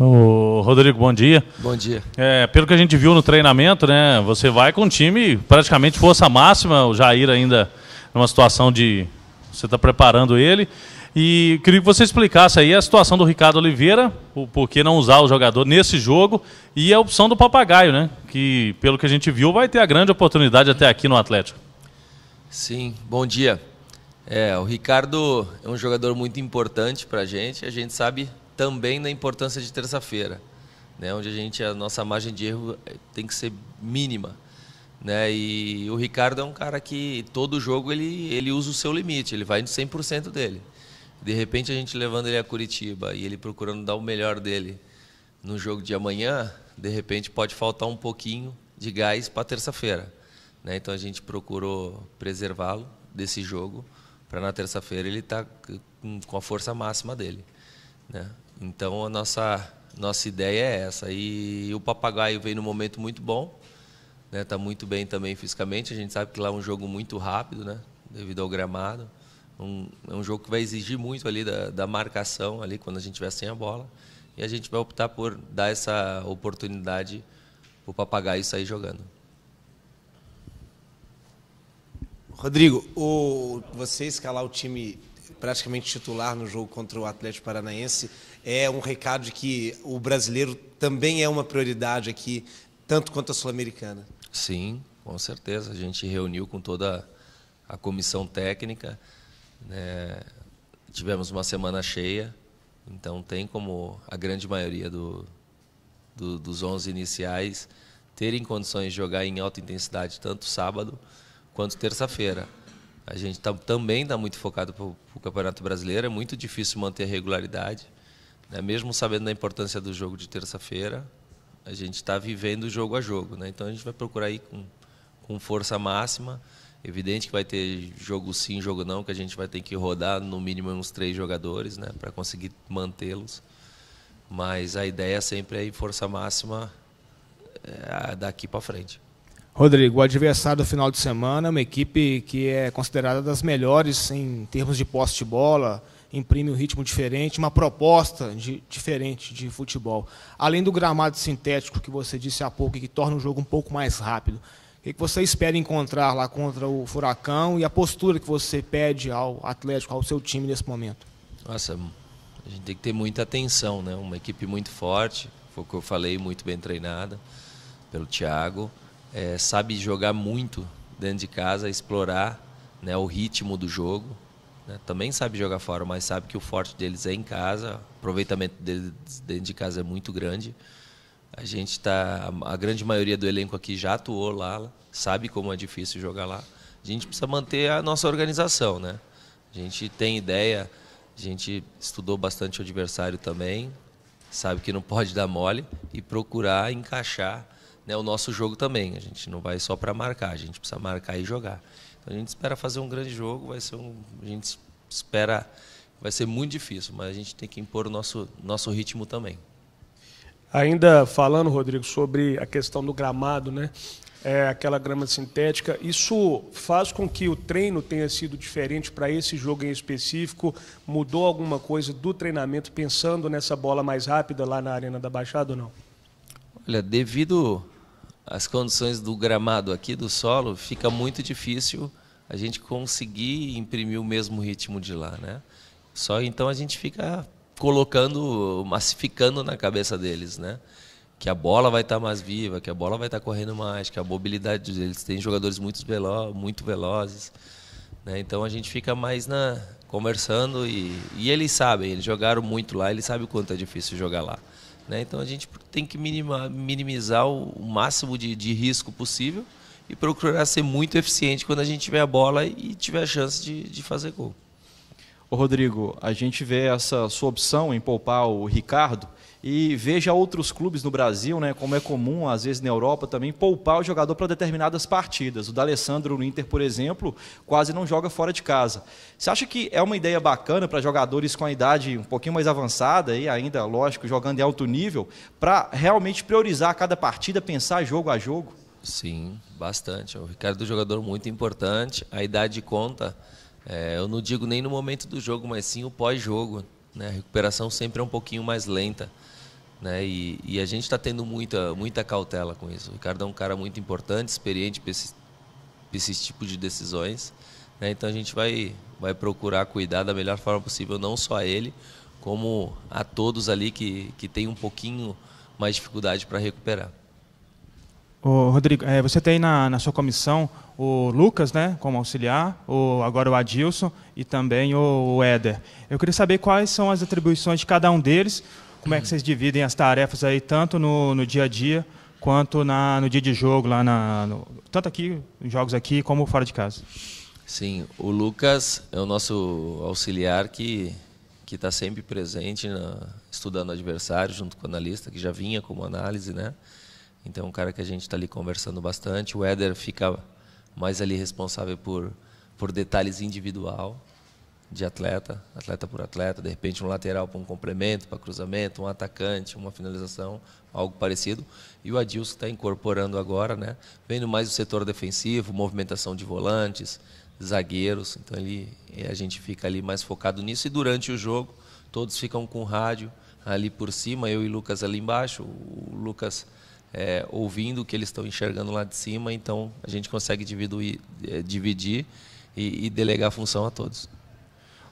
O Rodrigo, bom dia. Bom dia. É, pelo que a gente viu no treinamento, né, você vai com o time praticamente força máxima, o Jair ainda numa é situação de... você está preparando ele. E queria que você explicasse aí a situação do Ricardo Oliveira, o porquê não usar o jogador nesse jogo, e a opção do Papagaio, né, que pelo que a gente viu vai ter a grande oportunidade até aqui no Atlético. Sim, bom dia. É, o Ricardo é um jogador muito importante para a gente, a gente sabe também na importância de terça-feira, né? onde a gente a nossa margem de erro eh, tem que ser mínima. Né? E o Ricardo é um cara que todo jogo ele, ele usa o seu limite, ele vai no 100% dele. De repente a gente levando ele a Curitiba e ele procurando dar o melhor dele no jogo de amanhã, de repente pode faltar um pouquinho de gás para terça-feira. Né? Então a gente procurou preservá-lo desse jogo para na terça-feira ele estar tá eh, com a força máxima dele. Né? Então a nossa nossa ideia é essa. E o papagaio veio num momento muito bom, né? Tá muito bem também fisicamente. A gente sabe que lá é um jogo muito rápido, né? Devido ao gramado, um, é um jogo que vai exigir muito ali da, da marcação ali quando a gente tiver sem a bola. E a gente vai optar por dar essa oportunidade para o papagaio sair jogando. Rodrigo, o, você escalar o time praticamente titular no jogo contra o Atlético Paranaense, é um recado de que o brasileiro também é uma prioridade aqui, tanto quanto a Sul-Americana. Sim, com certeza. A gente reuniu com toda a comissão técnica. Né? Tivemos uma semana cheia, então tem como a grande maioria do, do, dos 11 iniciais terem condições de jogar em alta intensidade tanto sábado quanto terça-feira. A gente tá, também está muito focado para o Campeonato Brasileiro. É muito difícil manter a regularidade. Né? Mesmo sabendo da importância do jogo de terça-feira, a gente está vivendo jogo a jogo. Né? Então a gente vai procurar ir com, com força máxima. Evidente que vai ter jogo sim, jogo não, que a gente vai ter que rodar no mínimo uns três jogadores né? para conseguir mantê-los. Mas a ideia sempre é ir força máxima é, daqui para frente. Rodrigo, o adversário do final de semana é uma equipe que é considerada das melhores em termos de posse de bola, imprime um ritmo diferente, uma proposta de, diferente de futebol. Além do gramado sintético que você disse há pouco, que torna o jogo um pouco mais rápido. O que você espera encontrar lá contra o Furacão e a postura que você pede ao Atlético, ao seu time nesse momento? Nossa, a gente tem que ter muita atenção, né? Uma equipe muito forte, foi o que eu falei, muito bem treinada pelo Thiago é, sabe jogar muito dentro de casa, explorar né, o ritmo do jogo. Né? Também sabe jogar fora, mas sabe que o forte deles é em casa. O aproveitamento deles dentro de casa é muito grande. A gente está, a grande maioria do elenco aqui já atuou lá, sabe como é difícil jogar lá. A gente precisa manter a nossa organização, né? A gente tem ideia, a gente estudou bastante o adversário também, sabe que não pode dar mole e procurar encaixar né, o nosso jogo também. A gente não vai só para marcar, a gente precisa marcar e jogar. Então a gente espera fazer um grande jogo, vai ser um, a gente espera vai ser muito difícil, mas a gente tem que impor o nosso nosso ritmo também. Ainda falando, Rodrigo, sobre a questão do gramado, né? É, aquela grama sintética, isso faz com que o treino tenha sido diferente para esse jogo em específico? Mudou alguma coisa do treinamento pensando nessa bola mais rápida lá na Arena da Baixada ou não? Olha, devido as condições do gramado aqui, do solo, fica muito difícil a gente conseguir imprimir o mesmo ritmo de lá, né? Só então a gente fica colocando, massificando na cabeça deles, né? Que a bola vai estar tá mais viva, que a bola vai estar tá correndo mais, que a mobilidade deles tem jogadores muito, velo muito velozes, né? Então a gente fica mais na conversando e, e eles sabem, eles jogaram muito lá, eles sabem o quanto é difícil jogar lá. Né? Então a gente tem que minimizar o máximo de, de, risco possível e procurar ser muito eficiente quando a gente tiver a bola e tiver a chance de, de fazer gol. Ô Rodrigo, a gente vê essa sua opção em poupar o Ricardo e veja outros clubes no Brasil, né, como é comum às vezes na Europa também, poupar o jogador para determinadas partidas. O D'Alessandro no Inter, por exemplo, quase não joga fora de casa. Você acha que é uma ideia bacana para jogadores com a idade um pouquinho mais avançada e ainda, lógico, jogando em alto nível, para realmente priorizar cada partida, pensar jogo a jogo? Sim, bastante. O Ricardo é um jogador muito importante, a idade conta. É, eu não digo nem no momento do jogo, mas sim o pós-jogo. Né? A recuperação sempre é um pouquinho mais lenta. Né? E, e a gente está tendo muita, muita cautela com isso. O Ricardo é um cara muito importante, experiente para esse, tipo de decisões. Né? Então a gente vai, vai procurar cuidar da melhor forma possível, não só a ele, como a todos ali que, que tem um pouquinho mais dificuldade para recuperar. Ô, Rodrigo, é, você tem na, na, sua comissão o Lucas, né, como auxiliar, o, agora o Adilson e também o, o Éder. Eu queria saber quais são as atribuições de cada um deles, como é que vocês dividem as tarefas aí, tanto no, no dia a dia quanto na, no dia de jogo, lá na, no, tanto aqui, jogos aqui, como fora de casa. Sim, o Lucas é o nosso auxiliar que que está sempre presente na, estudando o adversário junto com o analista, que já vinha como análise, né? Então, é um cara que a gente está ali conversando bastante. O Éder fica mais ali responsável por, por detalhes individual de atleta, atleta por atleta, de repente um lateral para um complemento, para cruzamento, um atacante, uma finalização, algo parecido. E o Adilson está incorporando agora, né? Vendo mais o setor defensivo, movimentação de volantes, zagueiros. Então ele, a gente fica ali mais focado nisso e durante o jogo todos ficam com o rádio ali por cima, eu e Lucas ali embaixo. O Lucas é, ouvindo o que eles estão enxergando lá de cima, então a gente consegue dividir, é, dividir e, e delegar a função a todos.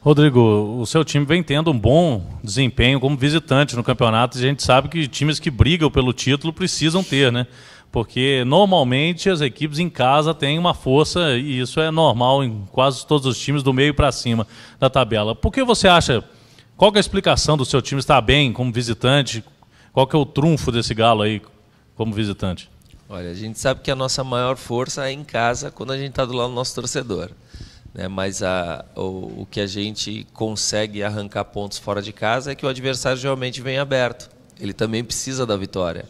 Rodrigo, o seu time vem tendo um bom desempenho como visitante no campeonato e a gente sabe que times que brigam pelo título precisam ter, né? Porque normalmente as equipes em casa têm uma força e isso é normal em quase todos os times do meio para cima da tabela. Por que você acha? Qual é a explicação do seu time estar bem como visitante? Qual que é o trunfo desse galo aí? como visitante? Olha, a gente sabe que a nossa maior força é em casa quando a gente está do lado do nosso torcedor. Né? Mas a, o, o, que a gente consegue arrancar pontos fora de casa é que o adversário geralmente vem aberto. Ele também precisa da vitória.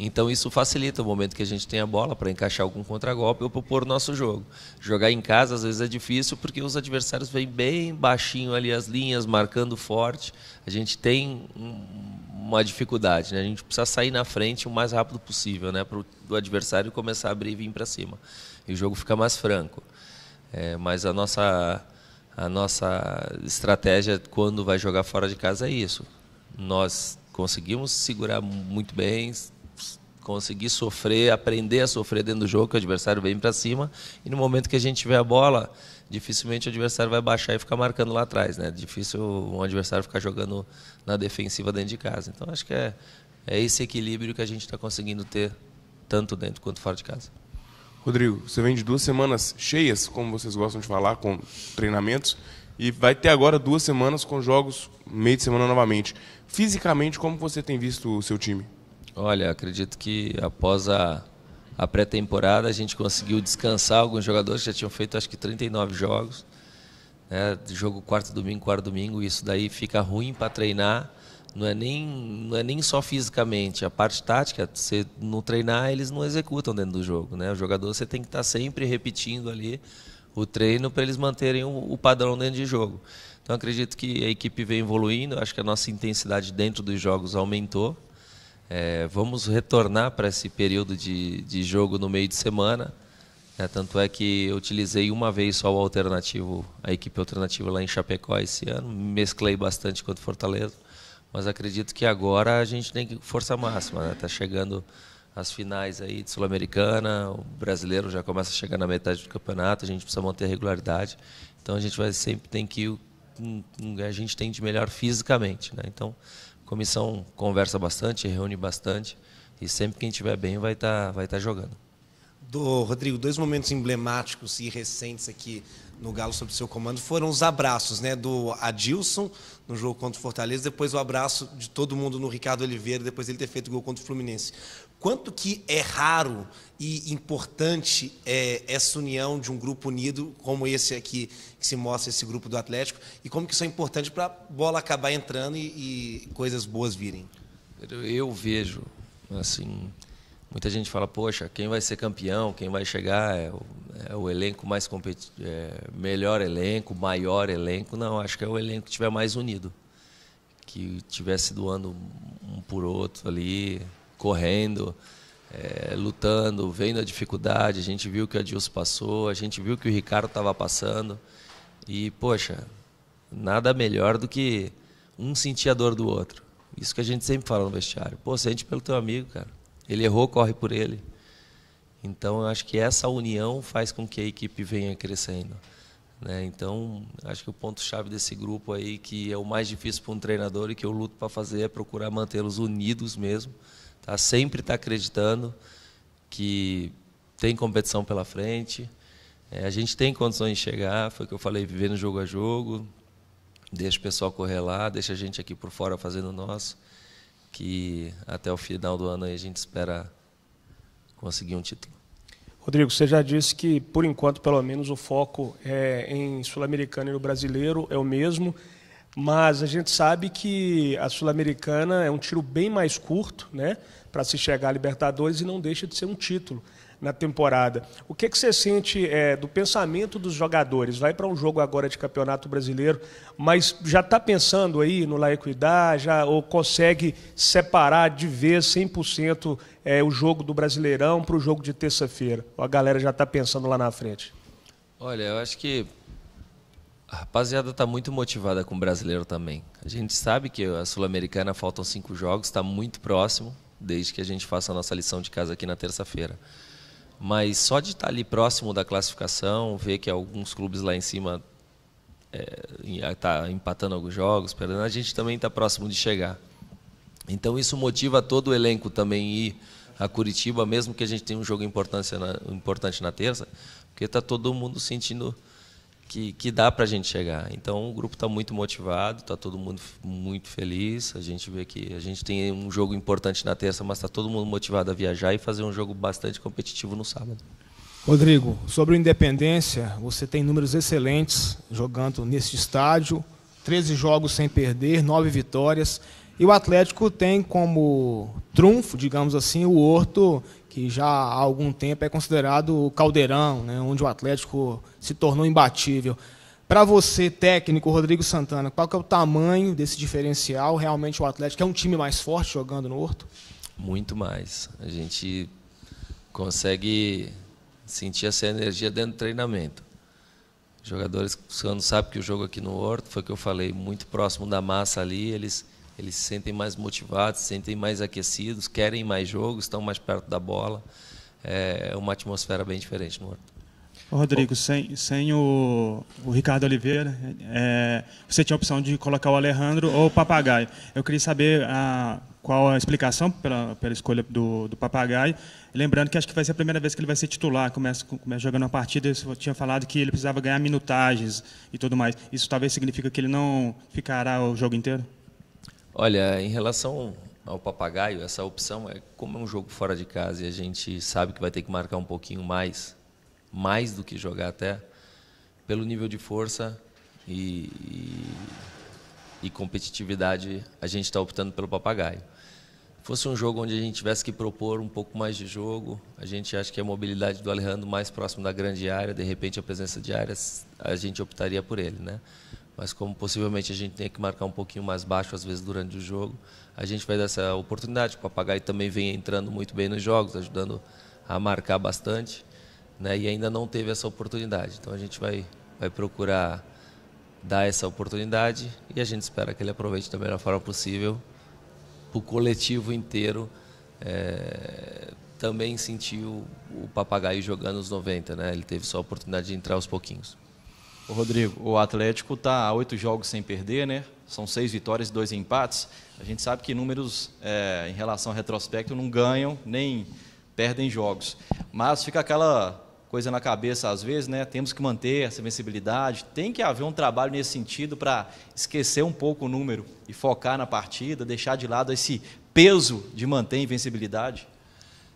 Então isso facilita o momento que a gente tem a bola para encaixar algum contragolpe ou propor o nosso jogo. Jogar em casa às vezes é difícil porque os adversários vêm bem baixinho ali as linhas, marcando forte. A gente tem um, uma dificuldade. Né? A gente precisa sair na frente o mais rápido possível, né? Para o adversário começar a abrir e vir para cima. E o jogo fica mais franco. É, mas a nossa, a nossa estratégia quando vai jogar fora de casa é isso. Nós conseguimos segurar muito bem, conseguir sofrer, aprender a sofrer dentro do jogo, que o adversário vem para cima. E no momento que a gente tiver a bola dificilmente o adversário vai baixar e ficar marcando lá atrás, né? Difícil um adversário ficar jogando na defensiva dentro de casa. Então acho que é, é esse equilíbrio que a gente está conseguindo ter tanto dentro quanto fora de casa. Rodrigo, você vem de duas semanas cheias, como vocês gostam de falar, com treinamentos, e vai ter agora duas semanas com jogos meio de semana novamente. Fisicamente, como você tem visto o seu time? Olha, acredito que após a a pré-temporada, a gente conseguiu descansar alguns jogadores que já tinham feito acho que 39 jogos. Né? Jogo quarto domingo, quarto domingo, isso daí fica ruim para treinar. Não é, nem, não é nem só fisicamente, a parte tática, você não treinar, eles não executam dentro do jogo. Né? O jogador você tem que estar tá sempre repetindo ali o treino para eles manterem o, o padrão dentro de jogo. Então acredito que a equipe vem evoluindo, acho que a nossa intensidade dentro dos jogos aumentou. É, vamos retornar para esse período de, de jogo no meio de semana. É, tanto é que eu utilizei uma vez só o alternativo, a equipe alternativa lá em Chapecó esse ano, mesclei bastante contra o Fortaleza, mas acredito que agora a gente tem força máxima, está né? Tá chegando as finais aí de Sul-Americana, o brasileiro já começa a chegar na metade do campeonato, a gente precisa manter regularidade, então a gente vai sempre tem que ir, a gente tem de melhor fisicamente, né? então comissão conversa bastante, reúne bastante e sempre quem estiver bem vai estar tá, vai tá jogando. Do, Rodrigo, dois momentos emblemáticos e recentes aqui no Galo sob seu comando foram os abraços, né, do Adilson no jogo contra o Fortaleza, depois o abraço de todo mundo no Ricardo Oliveira, depois ele ter feito o gol contra o Fluminense. Quanto que é raro e importante é, essa união de um grupo unido como esse aqui que se mostra esse grupo do Atlético e como que isso é importante para a bola acabar entrando e, e coisas boas virem? Eu, eu vejo assim muita gente fala poxa quem vai ser campeão quem vai chegar é o, é o elenco mais competitivo é, melhor elenco maior elenco não acho que é o elenco que tiver mais unido que tivesse doando um por outro ali correndo, é, lutando, vendo a dificuldade. A gente viu que o Adilson passou, a gente viu que o Ricardo estava passando. E, poxa, nada melhor do que um sentir a dor do outro. Isso que a gente sempre fala no vestiário. Pô, sente pelo teu amigo, cara. Ele errou, corre por ele. Então, eu acho que essa união faz com que a equipe venha crescendo. Né? Então, acho que o ponto-chave desse grupo aí, que é o mais difícil para um treinador e que eu luto para fazer, é procurar mantê-los unidos mesmo, tá? Sempre está acreditando que tem competição pela frente. É, a gente tem condições de chegar, foi o que eu falei, vivendo jogo a jogo, deixa o pessoal correr lá, deixa a gente aqui por fora fazendo o nosso, que até o final do ano a gente espera conseguir um título. Rodrigo, você já disse que, por enquanto, pelo menos, o foco é em Sul-Americano e no Brasileiro é o mesmo. Mas a gente sabe que a Sul-Americana é um tiro bem mais curto né, para se chegar à Libertadores e não deixa de ser um título na temporada. O que, é que você sente é, do pensamento dos jogadores? Vai para um jogo agora de Campeonato Brasileiro, mas já está pensando aí no La Equidad, já, ou consegue separar de vez 100% é, o jogo do Brasileirão para o jogo de terça-feira? A galera já está pensando lá na frente. Olha, eu acho que a rapaziada está muito motivada com o brasileiro também. A gente sabe que a Sul-Americana faltam cinco jogos, está muito próximo, desde que a gente faça a nossa lição de casa aqui na terça-feira. Mas só de estar tá ali próximo da classificação, ver que alguns clubes lá em cima está é, tá empatando alguns jogos, perdendo, a gente também está próximo de chegar. Então isso motiva todo o elenco também ir a Curitiba, mesmo que a gente tenha um jogo importante na, importante na terça, porque está todo mundo sentindo que, que dá para a gente chegar. Então o grupo está muito motivado, está todo mundo muito feliz. A gente vê que a gente tem um jogo importante na terça, mas está todo mundo motivado a viajar e fazer um jogo bastante competitivo no sábado. Rodrigo, sobre o Independência, você tem números excelentes jogando neste estádio, 13 jogos sem perder, 9 vitórias. E o Atlético tem como trunfo, digamos assim, o Horto, que já há algum tempo é considerado o caldeirão, né, onde o Atlético se tornou imbatível. Para você, técnico Rodrigo Santana, qual que é o tamanho desse diferencial? Realmente o Atlético é um time mais forte jogando no Horto? Muito mais. A gente consegue sentir essa energia dentro do treinamento. Jogadores você não sabe que o jogo aqui no Horto, foi o que eu falei, muito próximo da massa ali, eles eles se sentem mais motivados, se sentem mais aquecidos, querem mais jogos, estão mais perto da bola. É uma atmosfera bem diferente no Horto. Rodrigo, sem, sem o, o Ricardo Oliveira, é, você tinha a opção de colocar o Alejandro ou o Papagaio. Eu queria saber a, ah, qual a explicação pela, pela escolha do, do Papagaio. Lembrando que acho que vai ser a primeira vez que ele vai ser titular, começa, começa jogando uma partida. Eu tinha falado que ele precisava ganhar minutagens e tudo mais. Isso talvez significa que ele não ficará o jogo inteiro? Olha, em relação ao papagaio, essa opção é como é um jogo fora de casa e a gente sabe que vai ter que marcar um pouquinho mais, mais do que jogar até, pelo nível de força e, e, e competitividade, a gente está optando pelo papagaio. Fosse um jogo onde a gente tivesse que propor um pouco mais de jogo, a gente acha que a mobilidade do Alejandro mais próximo da grande área, de repente a presença de áreas, a gente optaria por ele, né? mas como possivelmente a gente tem que marcar um pouquinho mais baixo às vezes durante o jogo, a gente vai dar essa oportunidade. O Papagaio também vem entrando muito bem nos jogos, ajudando a marcar bastante, né? E ainda não teve essa oportunidade. Então a gente vai vai procurar dar essa oportunidade e a gente espera que ele aproveite da melhor forma possível para o coletivo inteiro é, também sentiu o, o papagaio jogando os 90, né? Ele teve só a oportunidade de entrar aos pouquinhos. O Rodrigo, o Atlético está a oito jogos sem perder, né? São seis vitórias e dois empates. A gente sabe que números é, em relação ao retrospecto não ganham nem perdem jogos. Mas fica aquela coisa na cabeça às vezes, né? Temos que manter essa vencibilidade, tem que haver um trabalho nesse sentido para esquecer um pouco o número e focar na partida, deixar de lado esse peso de manter a invencibilidade.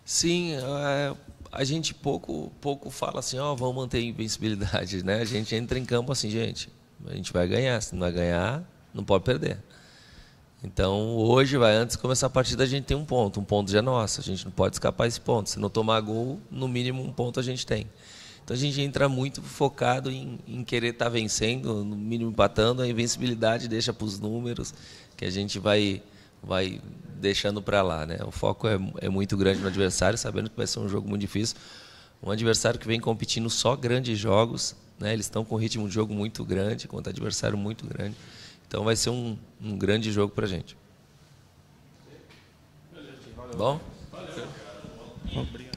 Sim, é, a gente pouco, pouco fala assim, ó, oh, vamos manter a invencibilidade, né? A gente entra em campo assim, gente, a gente vai ganhar, se não vai ganhar, não pode perder. Então, hoje, vai antes de começar a partida, a gente tem um ponto, um ponto já é nosso, a gente não pode escapar esse ponto. Se não tomar gol, no mínimo um ponto a gente tem. Então, a gente entra muito focado em, em querer estar tá vencendo, no mínimo empatando, a invencibilidade deixa para os números, que a gente vai vai deixando para lá, né? O foco é, é muito grande no adversário, sabendo que vai ser um jogo muito difícil. Um adversário que vem competindo só grandes jogos, né? Eles estão com um ritmo de jogo muito grande, contra adversário muito grande. Então vai ser um, um grande jogo para a gente. Bom? Valeu. Bom?